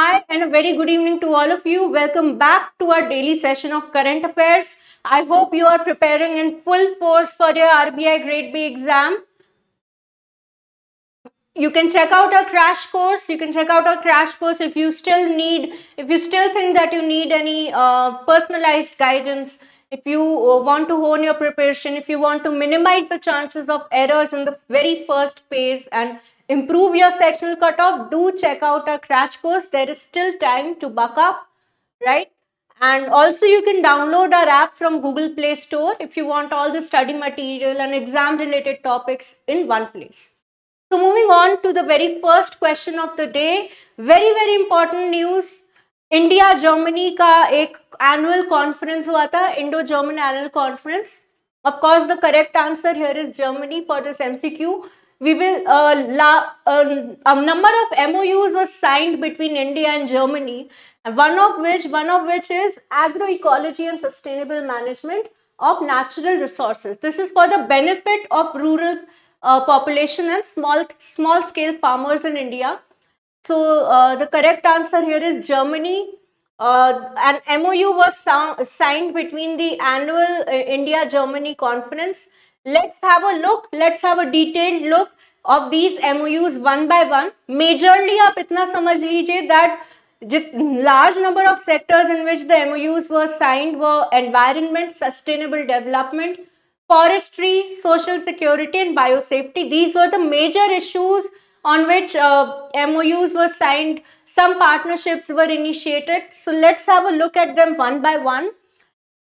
Hi and a very good evening to all of you. Welcome back to our daily session of current affairs. I hope you are preparing in full force for your RBI grade B exam. You can check out our crash course. You can check out our crash course if you still need, if you still think that you need any uh, personalized guidance, if you uh, want to hone your preparation, if you want to minimize the chances of errors in the very first phase and improve your sectional cutoff. Do check out our crash course. There is still time to buck up, right? And also you can download our app from Google Play Store if you want all the study material and exam related topics in one place. So moving on to the very first question of the day, very very important news India Germany का एक annual conference हुआ था Indo German annual conference. Of course, the correct answer here is Germany for this MCQ we will uh, la, a um, um, number of MOUs were signed between India and Germany, one of which one of which is agroecology and sustainable management of natural resources. This is for the benefit of rural uh, population and small small scale farmers in India. So uh, the correct answer here is Germany. Uh, an MOU was signed between the annual uh, India-Germany conference Let's have a look. Let's have a detailed look of these MOUs one by one. Majorly आप इतना समझ लीजिए that large number of sectors in which the MOUs were signed were environment, sustainable development, forestry, social security and biosafety. These were the major issues on which uh, MOUs were signed. Some partnerships were initiated. So let's have a look at them one by one.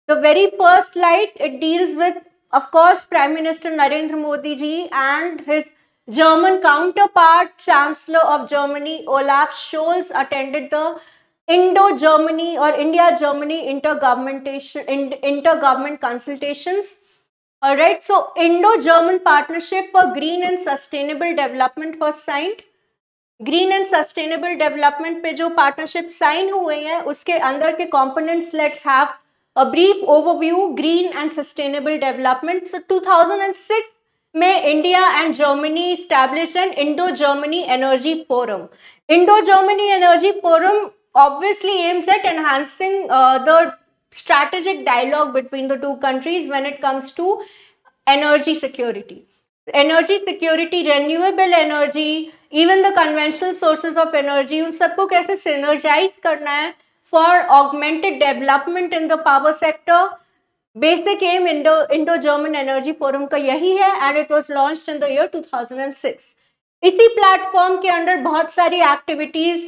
The very first slide, it deals with of course, Prime Minister Narendra Modi ji and his German counterpart, Chancellor of Germany Olaf Scholz attended the Indo-Germany or India-Germany intergovernment consultations. All right, so Indo-German Partnership for Green and Sustainable Development was signed. Green and sustainable development. पे जो sign sign हुए हैं उसके अंदर के let's have a brief overview green and sustainable development so 2006 May India and Germany established an Indo-Germany Energy Forum. Indo-Germany Energy Forum obviously aims at enhancing uh, the strategic dialogue between the two countries when it comes to energy security. Energy security, renewable energy, even the conventional sources of energy, उन सबको कैसे synergize करना है for augmented development in the power sector. Basic aim Indo, Indo German Energy Forum का यही है and it was launched in the year 2006. इसी platform के under बहुत सारी activities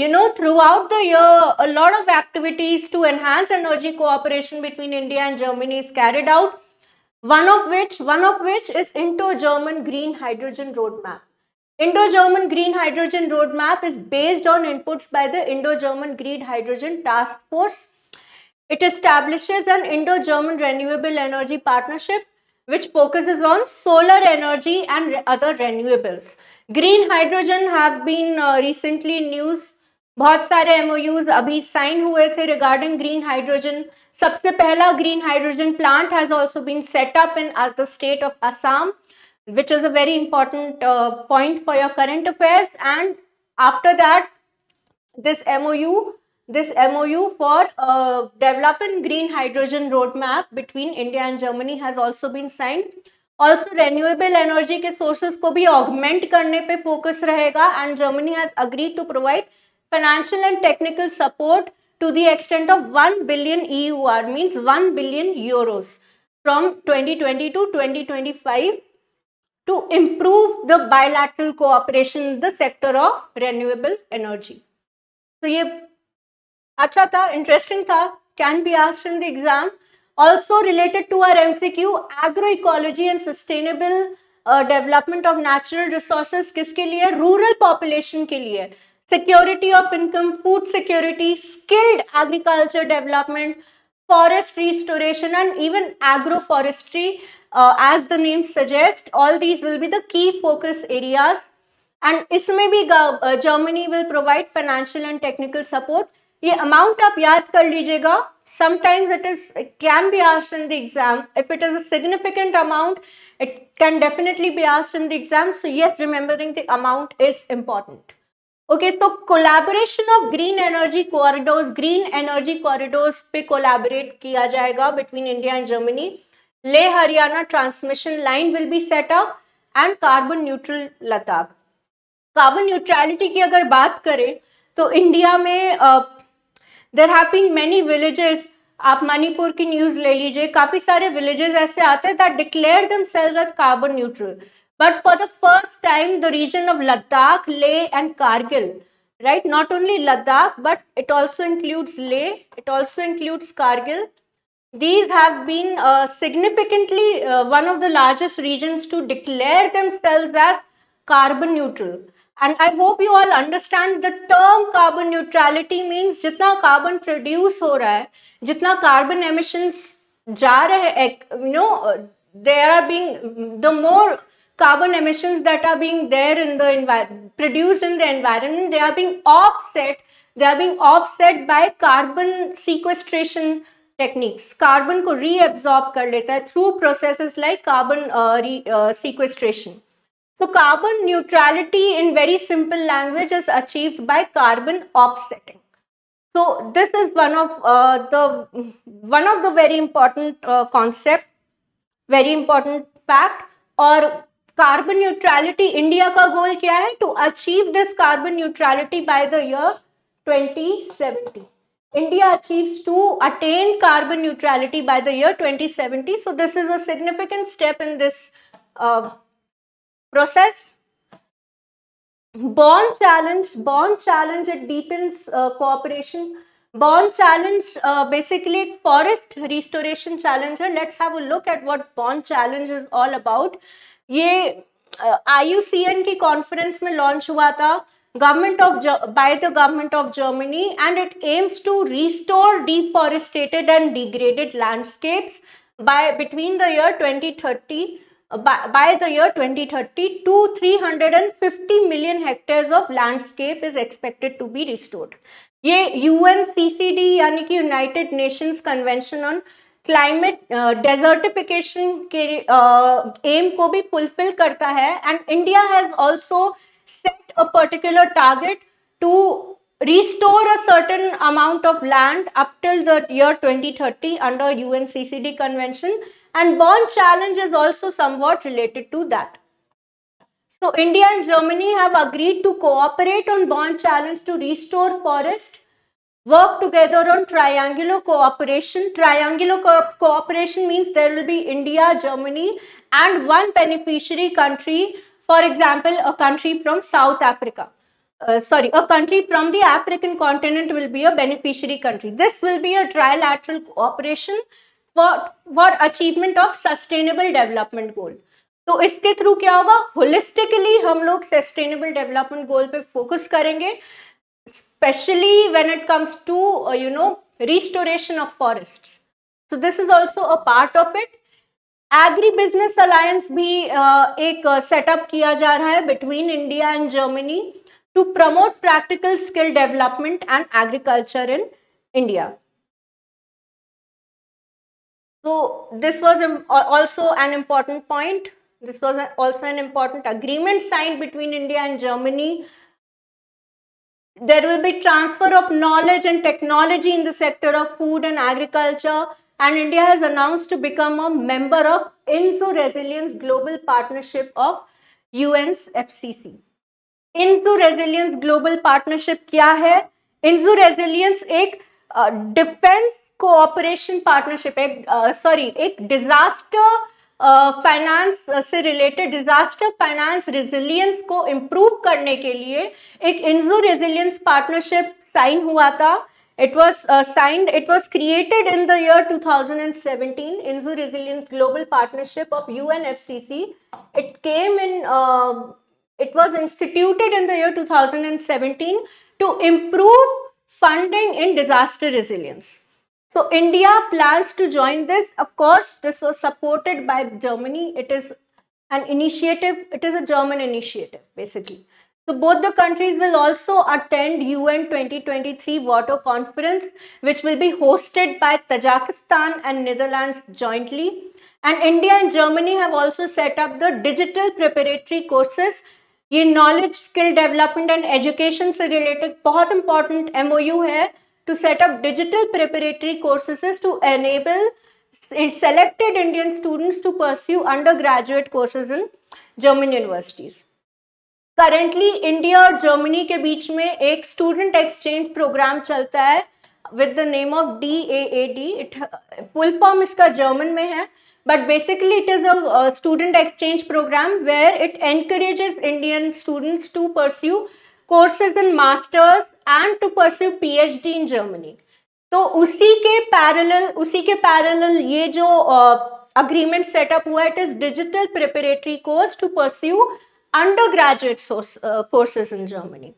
you know throughout the year a lot of activities to enhance energy cooperation between India and Germany is carried out. One of which, one of which is Indo German Green Hydrogen Roadmap. Indo-German Green Hydrogen Roadmap is based on inputs by the Indo-German Green Hydrogen Task Force. It establishes an Indo-German renewable energy partnership which focuses on solar energy and other renewables. Green hydrogen have been uh, recently news बहुत सारे MOUs अभी sign हुए थे regarding green hydrogen. सबसे पहला plant has also been set up in in the state of Assam which is a very important uh, point for your current affairs and after that this MOU this MOU for uh, developing green hydrogen roadmap between India and Germany has also been signed. Also renewable energy ke sources ko bhi augment karne pe focus rahega and Germany has agreed to provide financial and technical support to the extent of 1 billion EUR means 1 billion euros from 2020 to 2025 to improve the bilateral cooperation in the sector of renewable energy. So, this was interesting, tha, can be asked in the exam. Also related to our MCQ, agroecology and sustainable uh, development of natural resources, kiske liye? rural population, ke liye. security of income, food security, skilled agriculture development, forest restoration and even agroforestry uh, as the name suggests, all these will be the key focus areas. And इसमें भी uh, Germany will provide financial and technical support. The amount आप याद कर लीजिएगा sometimes it is it can be asked in the exam if it is a significant amount it can definitely be asked in the exam so yes remembering the amount is important okay so collaboration of green energy corridors green energy corridors pe collaborate kiya jayega between india and germany Leh Haryana transmission line will be set up and carbon neutral Ladakh carbon neutrality की अगर बात करें तो India में देर हैपिन many villages आप मणिपुर की news ले लीजिए काफी सारे विलेजेस ऐसे आते हैं that declare themselves carbon neutral but for the first time the region of Ladakh Leh and Kargil right not only Ladakh but it also includes Leh it also includes Kargil these have been uh, significantly uh, one of the largest regions to declare themselves as carbon neutral. And I hope you all understand the term carbon neutrality means jitna carbon produce ho raha hai, jitna carbon emissions ja rahe hai, you know, uh, there are being, the more carbon emissions that are being there in the environment, produced in the environment, they are being offset, they are being offset by carbon sequestration techniques carbon को reabsorb कर लेता है through processes like carbon sequestration so carbon neutrality in very simple language is achieved by carbon offsetting so this is one of the one of the very important concept very important fact और carbon neutrality India का goal क्या है to achieve this carbon neutrality by the year 2070 India achieves to attain carbon neutrality by the year 2070. So this is a significant step in this uh, process. Bond challenge, bond challenge, it deepens uh, cooperation. Bond challenge, uh, basically forest restoration challenge. Let's have a look at what bond challenge is all about. ये uh, IUCN की conference में launch हुआ था government of by the government of Germany and it aims to restore deforested and degraded landscapes by between the year 2030 by, by the year 2030 to 350 million hectares of landscape is expected to be restored ये UNCCD CCD यानी कि United Nations convention on climate desertification के aim को भी fulfil करता है and India has also set a particular target to restore a certain amount of land up till the year 2030 under UNCCD convention and bond challenge is also somewhat related to that. So India and Germany have agreed to cooperate on bond challenge to restore forest, work together on triangular cooperation. Triangular co cooperation means there will be India, Germany and one beneficiary country for example a country from south africa uh, sorry, a country from the African continent will be a beneficiary country. This will be a trilateral cooperation for, for achievement of sustainable development goal. So, iske through kya hoga? Holistically, hum log sustainable development goal pe focus karenge, especially when it comes to, uh, you know, restoration of forests. So, this is also a part of it. Agri business alliance भी एक setup किया जा रहा है between India and Germany to promote practical skill development and agriculture in India तो this was also an important point this was also an important agreement sign between India and Germany there will be transfer of knowledge and technology in the sector of food and agriculture and India has announced to become a member of INSO Resilience Global Partnership of UN's FCC. InsuResilience global partnership क्या है InsuResilience एक defence cooperation partnership एक sorry uh, एक disaster finance uh, uh, से related disaster finance resilience को improve करने के लिए एक इंजो रेजिलियंस पार्टनरशिप साइन हुआ था It was uh, signed, it was created in the year 2017, INSU Resilience Global Partnership of UNFCC. It came in, uh, it was instituted in the year 2017 to improve funding in disaster resilience. So India plans to join this. Of course, this was supported by Germany. It is an initiative, it is a German initiative basically. So both the countries will also attend UN 2023 Water Conference, which will be hosted by Tajikistan and Netherlands jointly. And India and Germany have also set up the digital preparatory courses ये knowledge, skill development, and education से related बहुत MOU MOU to set up digital preparatory courses to enable selected Indian students to pursue undergraduate courses in German universities. Currently India और Germany के बीच में एक student exchange programme चलता है with the name of D A A D it full form इसका German में है but basically it is a student exchange programme where it encourage Indian students to pursue courses in masters and to pursue P H D in Germany तो उसी के parallel उसी के parallel ये जो अग्रीमेंट सेटअप हुआ it is digital preparatory course to pursue undergraduate source, uh, courses in Germany.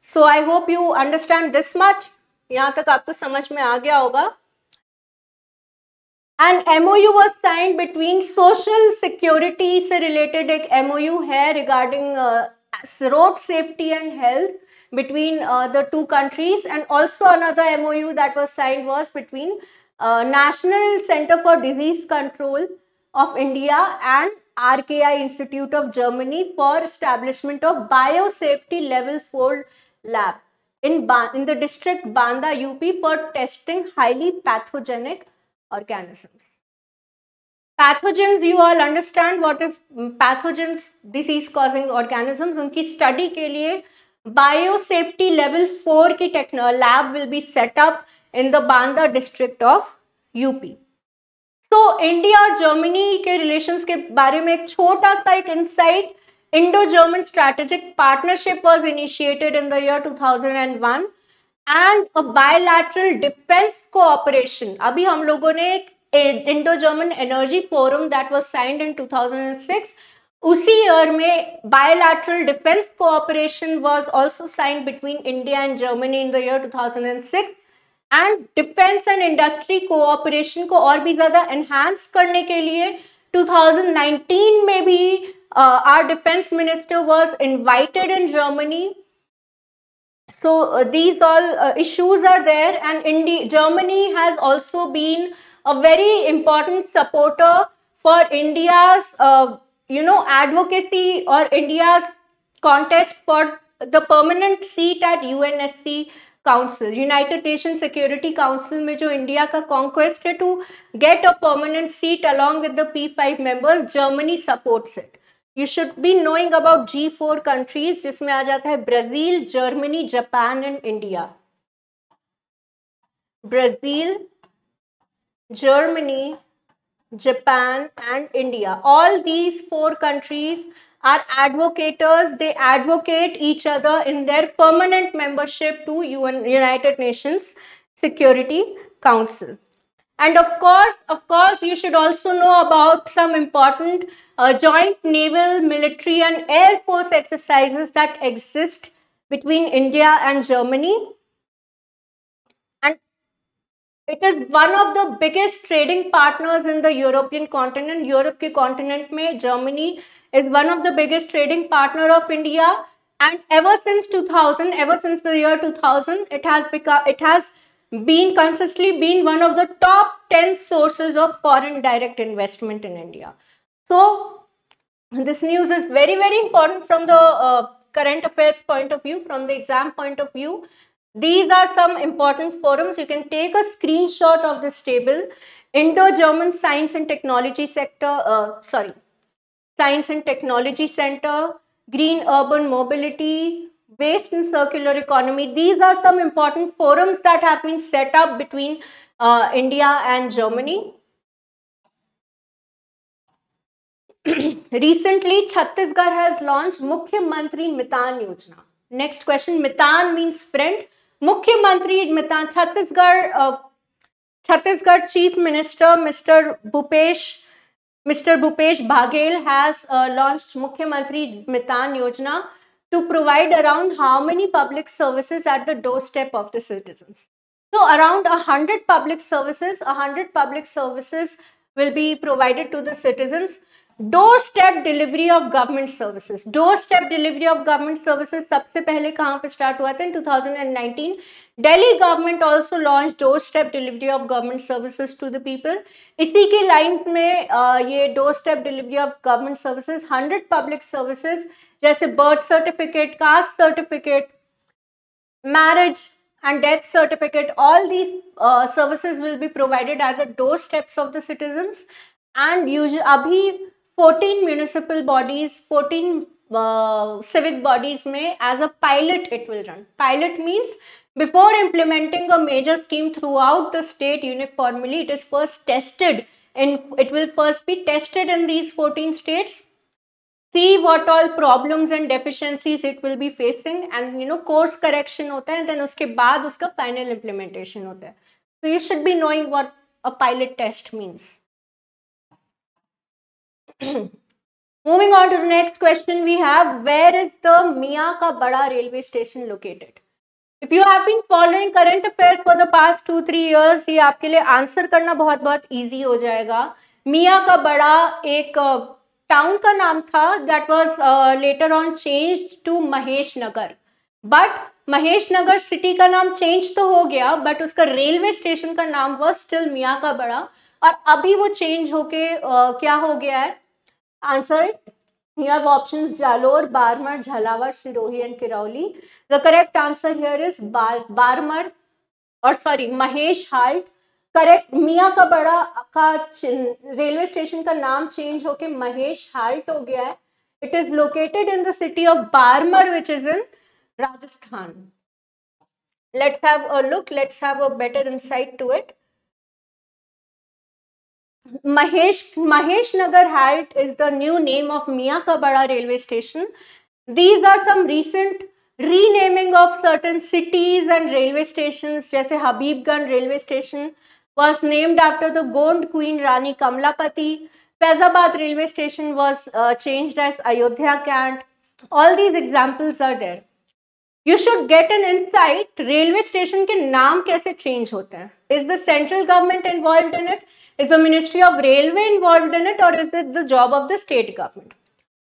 So I hope you understand this much. यहाँ तक was समझ में आ गया होगा and related was MOU between regarding security uh, है road safety and health between uh, the two countries and also another MOU that was signed was between uh, National Center for Disease Control of India and RKI Institute of Germany for establishment of biosafety level 4 lab in, ba in the district Banda UP for testing highly pathogenic organisms. Pathogens, you all understand what is mm, pathogens, disease causing organisms. उनकी study के लिए biosafety level 4 की techno lab will be set up in the Banda district of UP. तो India और Germany के relations के बारे में एक छोटा सा एक insight Indo German strategic partnership was initiated in the year 2001 and a bilateral defence cooperation अभी हम लोगों ने एक Indo German energy forum that was signed in 2006 उसी ईयर में bilateral defence cooperation was also signed between India and Germany in the year six and defence and industry cooperation को और भी ज़्यादा एनहांस करने के लिए 2019 में भी uh, our defense minister was invited in Germany. So uh, these all uh, issues are there and Indi Germany has also been a very important supporter for India's, uh, you know, advocacy or India's contest for the permanent seat at UNSC council United nation security council में जो India का conquest है to get a permanent seat along with the P five members Germany supports it you should be knowing about G four countries जिसमें आ जाता है Brazil Germany Japan and India Brazil Germany Japan and India all these four countries are advocators. They advocate each other in their permanent membership to UN United Nations Security Council. And of course, of course, you should also know about some important uh, joint naval, military and air force exercises that exist between India and Germany. And it is one of the biggest trading partners in the European continent. Europe के continent में Germany is one of the biggest trading partner of India. And ever since 2000, ever since the year 2000, it has become, it has been consistently been one of the top 10 sources of foreign direct investment in India. So this news is very, very important from the uh, current affairs point of view, from the exam point of view. These are some important forums. You can take a screenshot of this table. Indo-German science and technology sector, uh, sorry, Science and Technology Center, Green Urban Mobility, Waste and Circular Economy. These are some important forums that have been set up between uh, India and Germany. Recently, Chhattisgarh has launched Mukhya Mantri Mitan Yojana. Next question, Mitan means friend. Mukhya Mantri Mitan, Chhattisgarh, uh, Chhattisgarh Chief Minister Mr. Bhupesh Mr. Bhupesh Bhagal has uh, launched Mukhyamantri Mitan Yojana to provide around how many public services at the doorstep of the citizens. So around 100 public services, 100 public services will be provided to the citizens. Doorstep delivery of government services. Doorstep delivery of government services सबसे pehle kahan pe start हुआ In 2019 Delhi government also launched doorstep delivery of government services to the people. इसी के lines में ये doorstep delivery of government services, hundred public services जैसे birth certificate, caste certificate, marriage and death certificate all these uh, services will be provided at the doorsteps of the citizens and usually अभी 14 municipal bodies 14 uh, civic bodies may as a pilot it will run pilot means Before implementing a major scheme throughout the state uniformly, it is first tested and it will first be tested in these 14 states see what all problems and deficiencies it will be facing and you know course correction hota hai then uske baad uska final implementation hota hai so you should be knowing what a pilot test means moving on to the next question we have where is the mia ka bada railway station located if you have been following current affairs for the past two three years ये आपके लिए answer करना बहुत बहुत easy हो जाएगा मिया का बड़ा एक टाउन का नाम था that was later on change to Mahesh Nagar but Mahesh Nagar city का नाम चेंज तो हो गया बट उसका रेलवे स्टेशन का नाम वॉज स्टिल मिया का बड़ा और अभी वो चेंज होके uh, क्या हो गया है answer You have options Jalore, Barmer, Jhalawar, Sirohi and Kirauli. The correct answer here is Bar Barmer or sorry Mahesh Halt. Correct मियाँ का बड़ा का रेलवे स्टेशन का नाम चेंज होके महेश हाल्ट हो गया है it is located in the city of Barmer which is in Rajasthan let's have a look let's have a better insight to it Mahesh, Mahesh Nagar Halt is the new name of Mia Kabada railway station. These are some recent renaming of certain cities and railway stations, जैसे Habibgan railway station was named after the Gond queen Rani Kamlapati. Faizabad railway station was uh, changed as Ayodhya Cant. All these examples are there. You should get an insight. Railway station के नाम कैसे change होते हैं Is the central government involved in it? Is the Ministry of Railway involved in it or is it the job of the state government?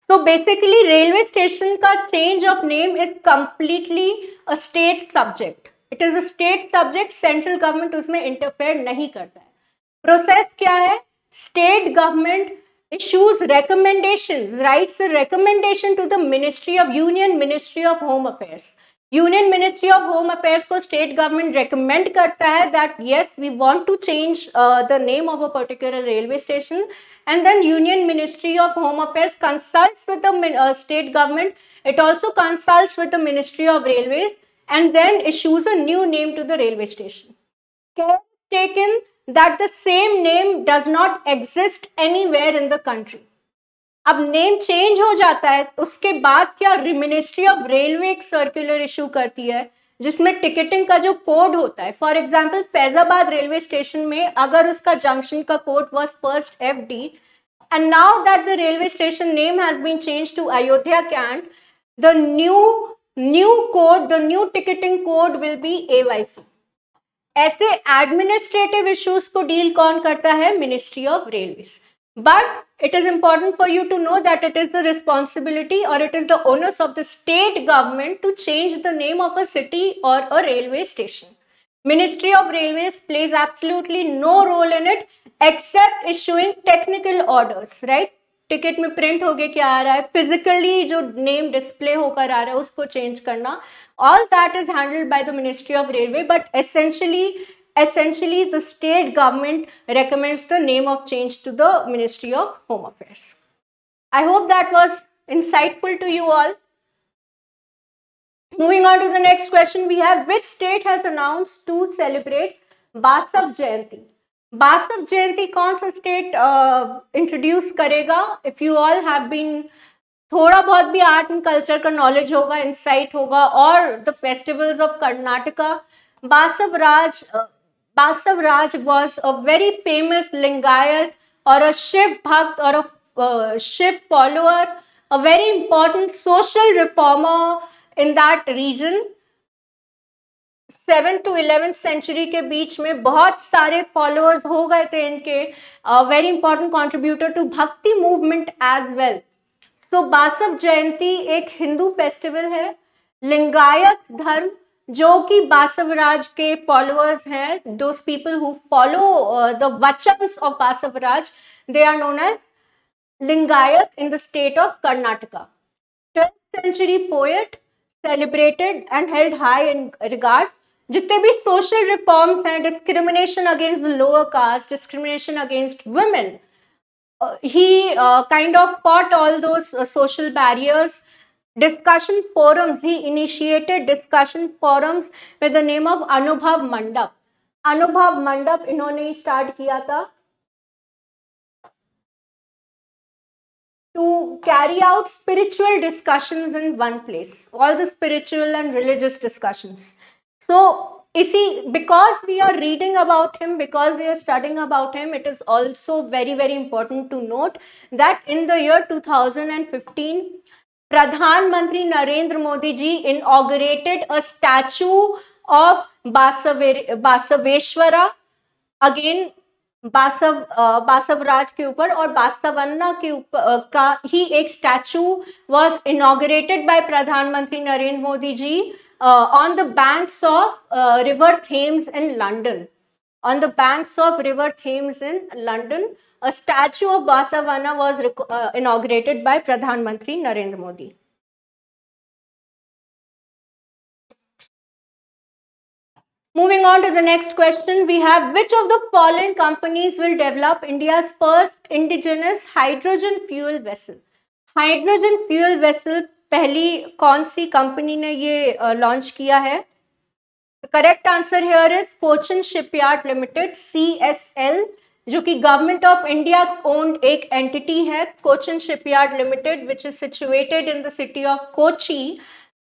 So basically railway station ka change of name is completely a state subject. It is a state subject. Central government उसमें interfere नहीं करता है Process क्या है State government issues recommendations writes a recommendation to the ministry of union ministry of home affairs Union ministry of home affairs को state government recommend करता है that yes we change to change the name of a particular railway station and then Union ministry of home affairs the with the state government it also consults with the ministry of railways and then issues a new name to the railway station taken that the same name does not exist anywhere in the country अब name change हो जाता है उसके बाद क्या ministry of railway एक circular issue करती है जिसमें टिकटिंग का जो कोड होता है for example Faizabad railway station में अगर उसका जंक्शन का code was first F D and now that the railway station name has been change to Ayodhya Cantt the new new code the new ticketing code will be A Y C ऐसे administrative issues को deal कौन करता है ministry of railways But it is important for you to know that it is the responsibility or it is the onus of the state government to change the name of a city or a railway station. Ministry of Railways plays absolutely no role in it except issuing technical orders, right? Ticket me print hoge ki आ रहा है physically name display hoga होकर usko change karna. All that is handled by the Ministry of Railway, but essentially essentially the state government recommends the name of change to the Ministry of Home Affairs. I hope that was insightful to you all. Moving on to the next question, we have which state has announced to celebrate Basav Jayanti? Basav Jayanti कौन सा state uh, introduce If you all have been, been थोड़ा बहुत भी art and culture knowledge, knowledge insight, insight होगा और the festivals of Basavaraj was a very famous Lingayat or a Shiv Bhakt or a uh, Shiv follower, a very important social reformer in that region. Seven to eleventh century के बीच में बहुत सारे followers हो गए थे इनके very important contributor to Bhakti movement as well so Basava Jayanti एक हिंदू फेस्टिवल है लिंगायत धर्म जो कि बासवराज के फॉलोअर्स हैं those people who follow the vachans of Basavaraj they are known as Lingayat in the state of Karnataka twelfth century poet celebrated and held high in regard जितने भी social reforms हैं discrimination against lower caste discrimination against women he kind of caught all those social barriers discussion forums. He initiated discussion forums with the name of Anubhav Mandap. Anubhav Mandap इन्होंने ही start किया था to carry out spiritual discussions in one place, all the spiritual and religious discussions. So you see, because we are reading about him, because we are studying about him, it is also very, very important to note that in the year 2015, प्रधानमंत्री Narendra Modi ji inaugurated a statue of Basaveshwara again Basava Basavaraj के ऊपर और बासवन्ना के ऊपर का ही एक statue was inaugurated by प्रधानमंत्री Narendra Modi ji on the banks of river Thames in London on the banks of river Thames in London a statue of Basavanna was uh, inaugurated by Pradhan Mantri Narendra Modi. Moving on to the next question, we have which of the following companies will develop India's first indigenous hydrogen fuel vessel? Hydrogen fuel vessel पहली कौन सी कंपनी ने ये launch किया है correct answer here is Cochin shipyard limited C S L जो कि गवर्नमेंट ऑफ इंडिया ओन्ड एक एंटिटी है Cochin shipyard limited which is situated in the city of Kochi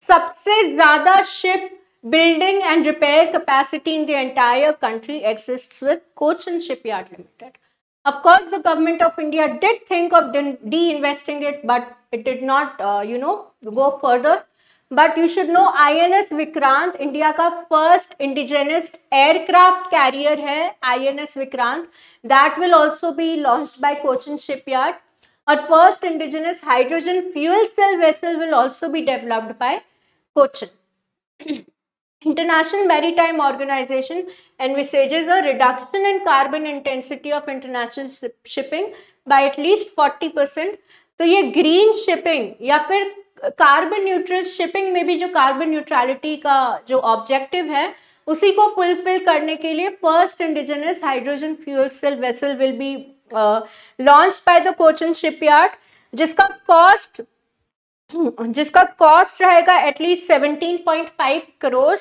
सबसे ज्यादा ship building and repair capacity in the entire country exist with Cochin shipyard limited of course the government of india did think of de-investing it but it did not uh, you know go further but you should know INS Vikrant India का first indigenous aircraft carrier है INS Vikrant that will also be launch by Cochin shipyard और first indigenous hydrogen fuel cell vessel will also be developed by Cochin International Maritime Organization envisages a reduction in carbon intensity of international shipping by at least 40 percent तो ये green shipping या फिर carbon neutral shipping में भी जो carbon neutrality का जो objective है उसी को फुलफिल करने के लिए first indigenous hydrogen fuel cell vessel will be launch by the Cochin shipyard जिसका कॉस्ट जिसका कॉस्ट रहेगा एटलीस्ट 17.5 करोड़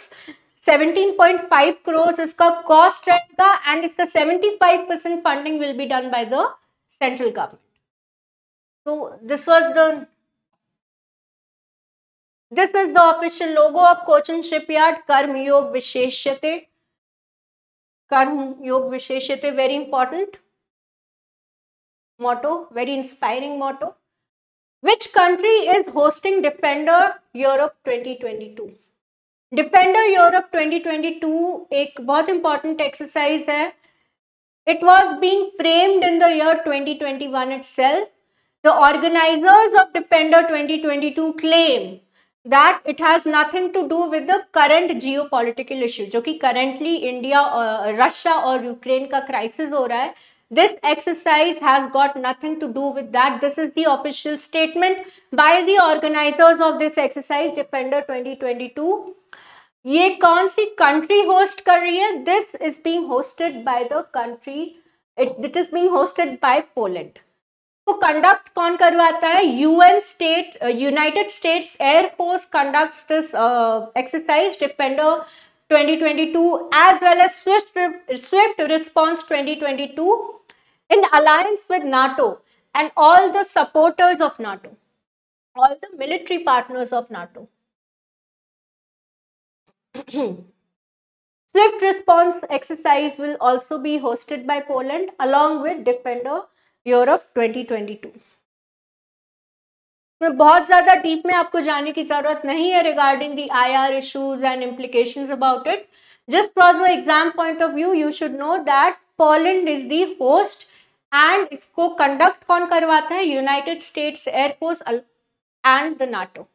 17.5 करोड़ इसका कॉस्ट रहेगा एंड इसका 75 percent funding will be done by the central government तो this was the This is the official logo of Cochin Shipyard, Karm Yog Visheshyate. Karm Yog Visheshyate, very important motto, very inspiring motto. Which country is hosting Defender Europe 2022? Defender Europe 2022 a very important exercise It was being framed in the year 2021 itself. The organizers of Defender 2022 claim that it has nothing to do with the current geopolitical issue जो currently India uh, Russia or Ukraine crisis हो रहा this exercise has got nothing to do with that this is the official statement by the organizers of this exercise defender 2022 ये कौन सी country host कर रही है this is being hosted by the country it, it is being hosted by Poland वो conduct कौन करवाता है UN state United States air force conduct this exercise Defender 2022 as well as Swift Swift Response 2022 in alliance with NATO and all the supporters of NATO all the military partners of NATO Swift Response exercise will also be hosted by poland along with defender Europe 2022 मैं तो बहुत ज़्यादा deep में आपको जाने की ज़रूरत नहीं है regarding the I R issues and implication about it just from exam point of view you should know that Poland is the host and इसको कंडक्ट कौन करवाता है United States air force and the NATO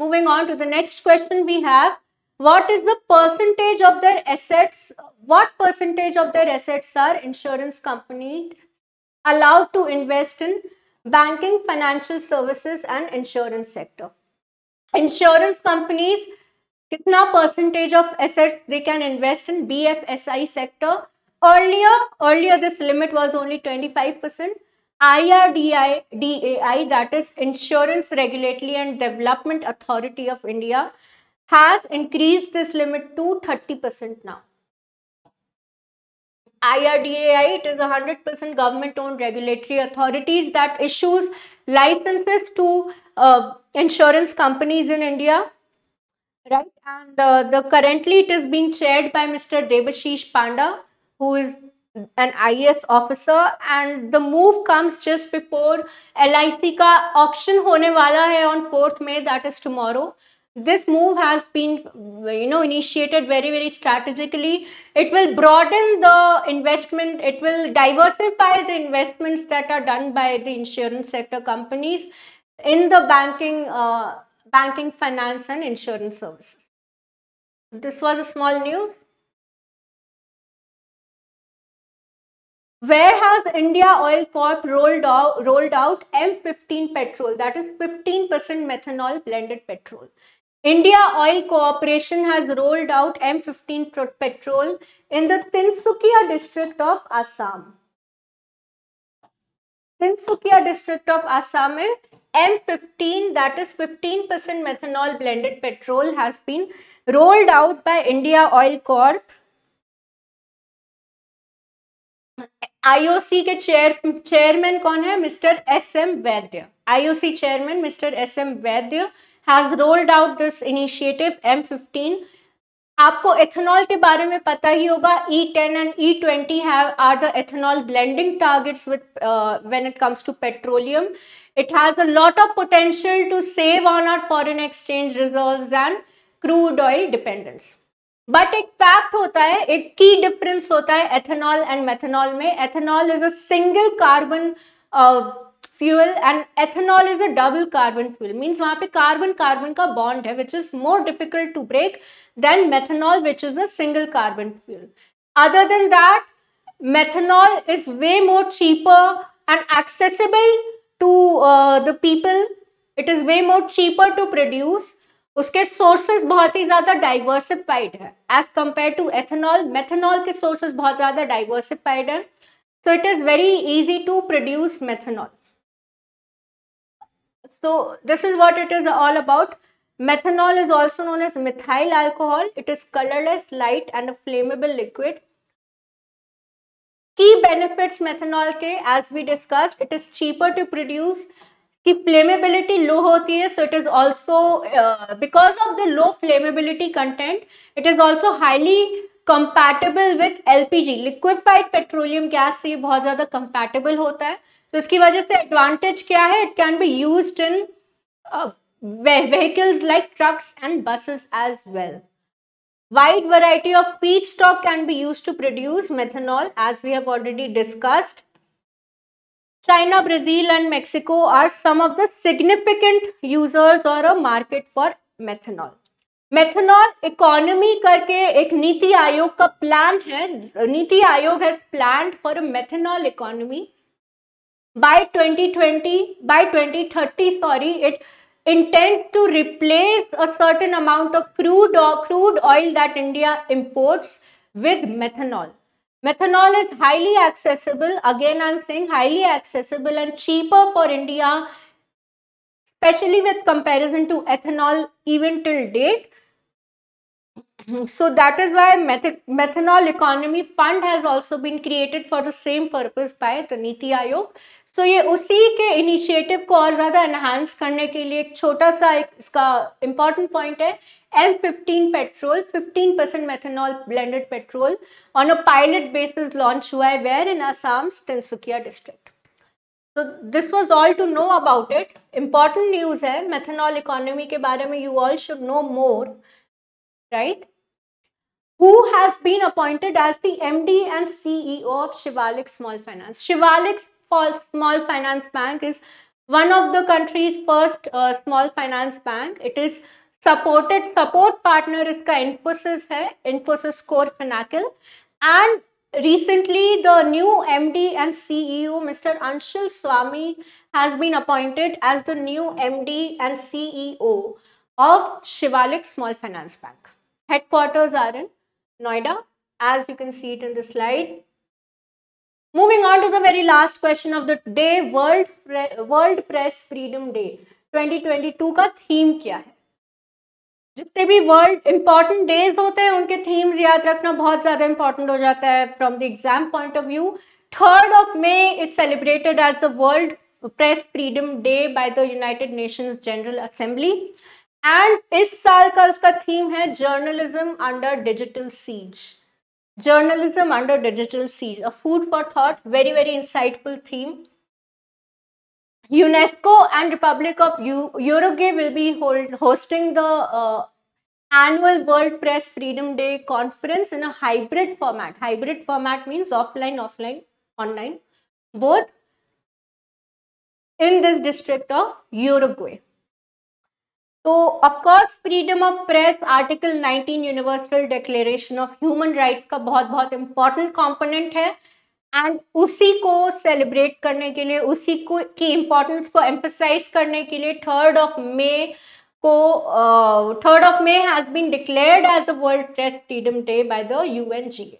moving on to the next question we have what is the percentage of their assets, what percentage of their assets are insurance company allowed to invest in banking, financial services and insurance sector. Insurance companies, kitna percentage of assets they can invest in BFSI sector. Earlier, earlier this limit was only 25%. DAI, that is Insurance Regulatory and Development Authority of India, has increased this limit to 30% now. IRDAI, it is 100% government-owned regulatory authorities that issues licenses to uh, insurance companies in India. Right, and uh, the currently it is being chaired by Mr. Debashish Panda, who is an IAS officer and the move comes just before LIC का auction होने वाला है on 4th May that is tomorrow this move has been you know initiated very very strategically it will broaden the investment it will diversify the investments that are done by the insurance sector companies in the banking uh, banking finance and insurance services this was a small news Where has India Oil Corp rolled out, rolled out M15 petrol, that is 15% methanol blended petrol. India Oil Corporation has rolled out M15 petrol in the Tinsukia district of Assam. Tinsukia district of Assam, M15 that is 15% methanol blended petrol has been rolled out by India Oil Corp. IOC के chair chairman कौन है mister S M Vaidya IOC chairman has rolled out this initiative M fifteen आपको ethanol के बारे में पता ही होगा E ten and E twenty have are the ethanol blending targets with when it comes to petroleum it has a lot of potential to save on our foreign exchange reserve and crude oil dependence but एक fact होता है एक की difference होता है ethanol and methanol में ethanol is a single carbon fuel and ethanol is a double carbon fuel means वहां पे carbon carbon का bond है which is more difficult to break than methanol which is a single carbon fuel other than that methanol is way more cheaper and accessible to uh, the people it is way more cheaper to produce उसके sources बहुत ही ज़्यादा diversified है as compare to ethanol methanol के sources बहुत ज़्यादा diversified है so it is very easy to produce methanol so this is what it is all about methanol is also known as methyl alcohol it is colorless light and a flammable liquid key benefits methanol ke as we discussed it is cheaper to produce The flammability low hoti hai so it is also uh, because of the low flammability content it is also highly compatible with lpg liquefied petroleum gas se bahut zyada compatible hota hai तो इसकी वजह से advantage क्या है it can be use in like trucks and buses as well wide variety of feedstock can be use to produce methanol as we have already discussed China, Brazil and Mexico are some of the significant users or a market for methanol. Methanol economy करके एक नीति आयोग का plan है नीति आयोग has planned for a methanol economy by 2020 by 2030 sorry it intends to replace a certain amount of crude or crude oil that india imports with methanol methanol is highly accessible again i'm saying highly accessible and cheaper for india especially with comparison to ethanol even till date so that is why meth methanol economy fund has also been created for the same purpose by the Niti Aayog. So so, ये उसी के initiative को और ज़्यादा enhance करने के लिए एक छोटा सा एक इसका इम्पॉर्टेंट पॉइंट है M fifteen petrol fifteen percent methanol blended petrol on a pilot basis launch हुआ है where in Assam Tinsukia district तो this was all to know about it important news है मेथेनॉल इकोनॉमी के बारे में you all should know more right who has been appointed as the MD and CEO of Shivalik Small Finance. Shivalik's small finance bank is one of the country's first uh, small finance bank. It is supported, support partner is Infosys, hai, Infosys Core Finacle. And recently the new MD and CEO, Mr. Anshul Swami has been appointed as the new MD and CEO of Shivalik Small Finance Bank. Headquarters are in Noida, as you can see it in the slide. Moving on to the very last question of the day, World World Press Freedom Day 2022 का theme क्या है जितने भी world important days होते हैं उनके themes याद रखना बहुत ज़्यादा इंपॉर्टेंट हो जाता है from the exam point of view third of May is celebrated as the World Press Freedom Day by the United Nations General Assembly and इस साल का उसका थीम है journalism under digital siege Journalism under digital siege, a food for thought, very, very insightful theme. UNESCO and Republic of Uruguay will be hold, hosting the uh, annual World Press Freedom Day conference in a hybrid format. Hybrid format means offline, offline, online, both in this district of Uruguay. तो of course freedom of press article 19 Universal Declaration of Human Rights का बहुत बहुत important component है and उसी को celebrate करने के लिए उसी को की इम्पोर्टेंस को एम्फोसाइज करने के लिए थर्ड ऑफ मे को third of May has been declared as a World Press Freedom Day by the UNGA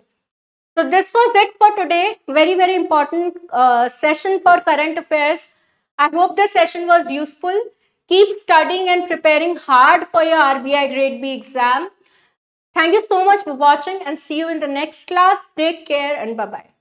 So this was it for today. Very, very important uh, session for current affairs. I hope the session was useful. Keep studying and preparing hard for your RBI Grade B exam. Thank you so much for watching and see you in the next class. Take care and bye-bye.